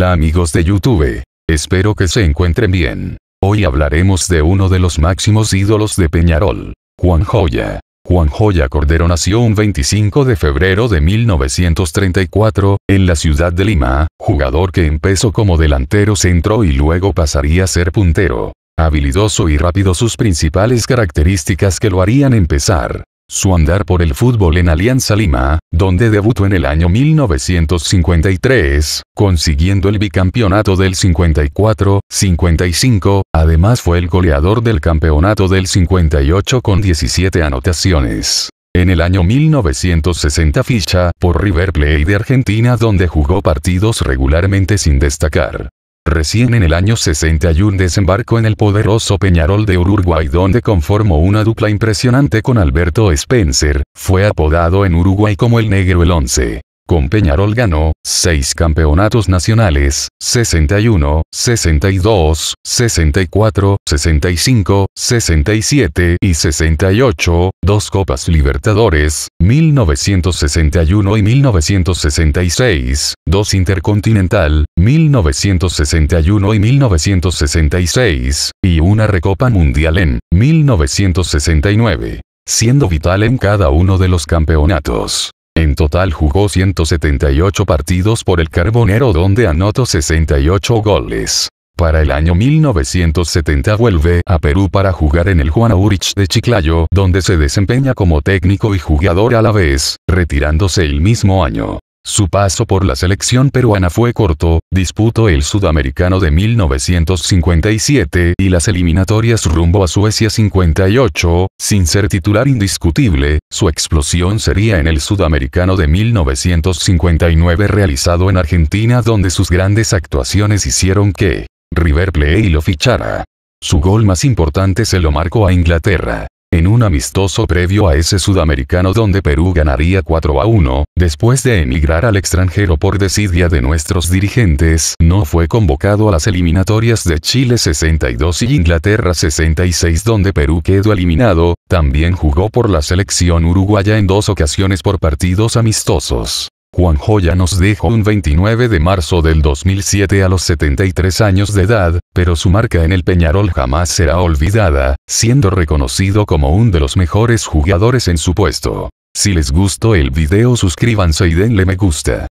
Hola amigos de YouTube. Espero que se encuentren bien. Hoy hablaremos de uno de los máximos ídolos de Peñarol, Juan Joya. Juan Joya Cordero nació un 25 de febrero de 1934, en la ciudad de Lima, jugador que empezó como delantero centro y luego pasaría a ser puntero. Habilidoso y rápido sus principales características que lo harían empezar su andar por el fútbol en Alianza Lima, donde debutó en el año 1953, consiguiendo el bicampeonato del 54-55, además fue el goleador del campeonato del 58 con 17 anotaciones. En el año 1960 ficha por River Plate de Argentina donde jugó partidos regularmente sin destacar. Recién en el año 61 desembarcó en el poderoso Peñarol de Uruguay donde conformó una dupla impresionante con Alberto Spencer, fue apodado en Uruguay como el Negro el Once. Con Peñarol ganó 6 campeonatos nacionales, 61, 62, 64, 65, 67 y 68, dos Copas Libertadores, 1961 y 1966, dos Intercontinental, 1961 y 1966, y una Recopa Mundial en 1969 siendo vital en cada uno de los campeonatos. En total jugó 178 partidos por el Carbonero donde anotó 68 goles. Para el año 1970 vuelve a Perú para jugar en el Juan Aurich de Chiclayo, donde se desempeña como técnico y jugador a la vez, retirándose el mismo año. Su paso por la selección peruana fue corto, disputó el Sudamericano de 1957 y las eliminatorias rumbo a Suecia 58, sin ser titular indiscutible, su explosión sería en el Sudamericano de 1959 realizado en Argentina donde sus grandes actuaciones hicieron que River Plate lo fichara. Su gol más importante se lo marcó a Inglaterra en un amistoso previo a ese sudamericano donde Perú ganaría 4 a 1, después de emigrar al extranjero por desidia de nuestros dirigentes, no fue convocado a las eliminatorias de Chile 62 y Inglaterra 66 donde Perú quedó eliminado, también jugó por la selección uruguaya en dos ocasiones por partidos amistosos. Juan Joya nos dejó un 29 de marzo del 2007 a los 73 años de edad, pero su marca en el Peñarol jamás será olvidada, siendo reconocido como uno de los mejores jugadores en su puesto. Si les gustó el video suscríbanse y denle me gusta.